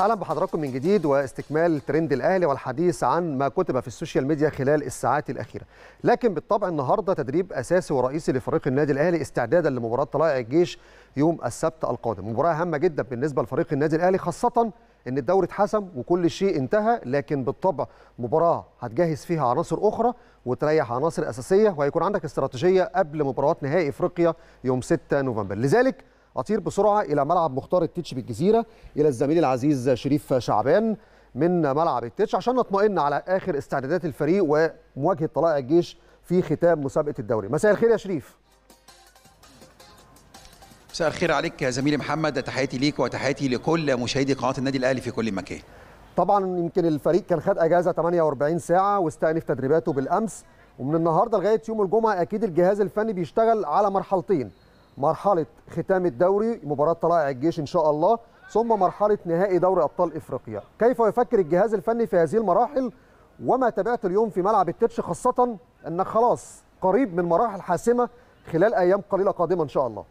اهلا بحضراتكم من جديد واستكمال ترند الاهلي والحديث عن ما كتب في السوشيال ميديا خلال الساعات الاخيره لكن بالطبع النهارده تدريب اساسي ورئيسي لفريق النادي الاهلي استعدادا لمباراه طلائع الجيش يوم السبت القادم مباراه هامه جدا بالنسبه لفريق النادي الاهلي خاصه ان الدوري اتحسم وكل شيء انتهى لكن بالطبع مباراه هتجهز فيها عناصر اخرى وتريح عناصر اساسيه وهيكون عندك استراتيجيه قبل مباراه نهائي افريقيا يوم 6 نوفمبر لذلك أطير بسرعة إلى ملعب مختار التتش بالجزيرة إلى الزميل العزيز شريف شعبان من ملعب التتش عشان نطمئن على آخر استعدادات الفريق ومواجهة طلائع الجيش في ختام مسابقة الدوري مساء الخير يا شريف مساء الخير عليك يا زميلي محمد تحياتي ليك وتحياتي لكل مشاهدي قناه النادي الاهلي في كل مكان طبعا يمكن الفريق كان خد اجازه 48 ساعه واستأنف تدريباته بالامس ومن النهارده لغايه يوم الجمعه اكيد الجهاز الفني بيشتغل على مرحلتين مرحله ختام الدوري مباراه طلائع الجيش ان شاء الله ثم مرحله نهائي دوري ابطال افريقيا كيف يفكر الجهاز الفني في هذه المراحل وما تابعت اليوم في ملعب التتش خاصه انك خلاص قريب من مراحل حاسمه خلال ايام قليله قادمه ان شاء الله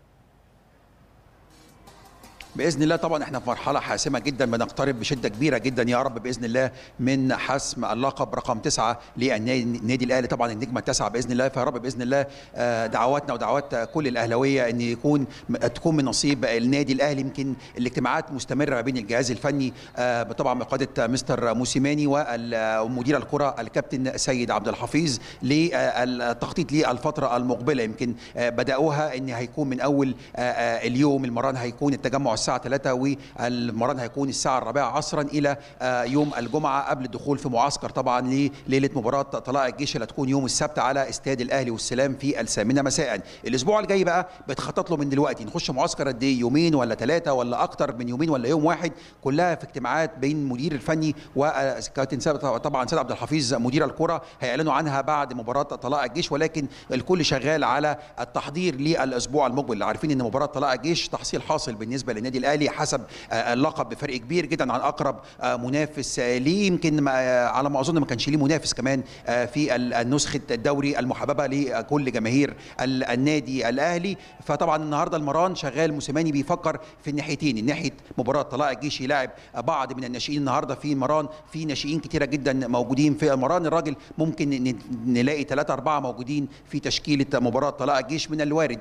باذن الله طبعا احنا في مرحله حاسمه جدا بنقترب بشده كبيره جدا يا رب باذن الله من حسم اللقب رقم تسعه للنادي الاهلي طبعا النجمه التاسعه باذن الله فيا رب باذن الله آه، دعواتنا ودعوات كل الاهلاويه ان يكون تكون من نصيب النادي الاهلي يمكن الاجتماعات مستمره بين الجهاز الفني آه، طبعا بقياده مستر موسيماني ومدير الكره الكابتن سيد عبد الحفيظ للتخطيط آه، للفتره المقبله يمكن بداوها ان هيكون من اول اليوم المران هيكون التجمع الساعة الساعه 3 والمران هيكون الساعه 4 عصرا الى آه، يوم الجمعه قبل الدخول في معسكر طبعا لليله مباراه طلائع الجيش اللي هتكون يوم السبت على استاد الاهلي والسلام في الثامنه مساء الاسبوع الجاي بقى بتخطط له من دلوقتي نخش معسكر قد ايه يومين ولا ثلاثه ولا اكتر من يومين ولا يوم واحد كلها في اجتماعات بين مدير الفني وكابتن آه، طبعا سيد عبد الحفيظ مدير الكره هيعلنوا عنها بعد مباراه طلائع الجيش ولكن الكل شغال على التحضير للاسبوع المقبل عارفين ان مباراه طلائع الجيش تحصيل حاصل بالنسبه للنادي النادي الاهلي حسب آه، آه، اللقب بفرق كبير جدا عن اقرب آه، منافس ليه يمكن على ما اظن ما كانش ليه منافس كمان في النسخه الدوري المحببه لكل جماهير النادي الاهلي فطبعا النهارده المران شغال موسيماني بيفكر في الناحيتين الناحيه مباراه طلائع الجيش يلاعب بعض من الناشئين النهارده في مران في ناشئين كتيره جدا موجودين في مران الراجل ممكن نلاقي ثلاثه اربعه موجودين في تشكيله مباراه طلائع الجيش من الوارد